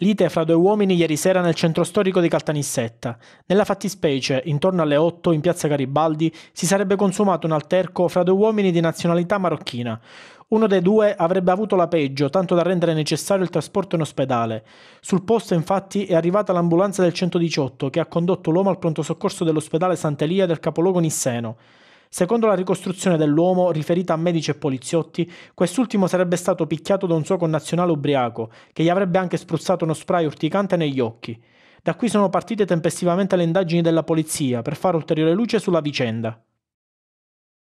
Lite fra due uomini ieri sera nel centro storico di Caltanissetta. Nella fattispecie, intorno alle 8 in piazza Garibaldi, si sarebbe consumato un alterco fra due uomini di nazionalità marocchina. Uno dei due avrebbe avuto la peggio, tanto da rendere necessario il trasporto in ospedale. Sul posto, infatti, è arrivata l'ambulanza del 118 che ha condotto l'uomo al pronto soccorso dell'ospedale Sant'Elia del capoluogo Nisseno. Secondo la ricostruzione dell'uomo, riferita a medici e poliziotti, quest'ultimo sarebbe stato picchiato da un suo connazionale ubriaco, che gli avrebbe anche spruzzato uno spray urticante negli occhi. Da qui sono partite tempestivamente le indagini della polizia per fare ulteriore luce sulla vicenda.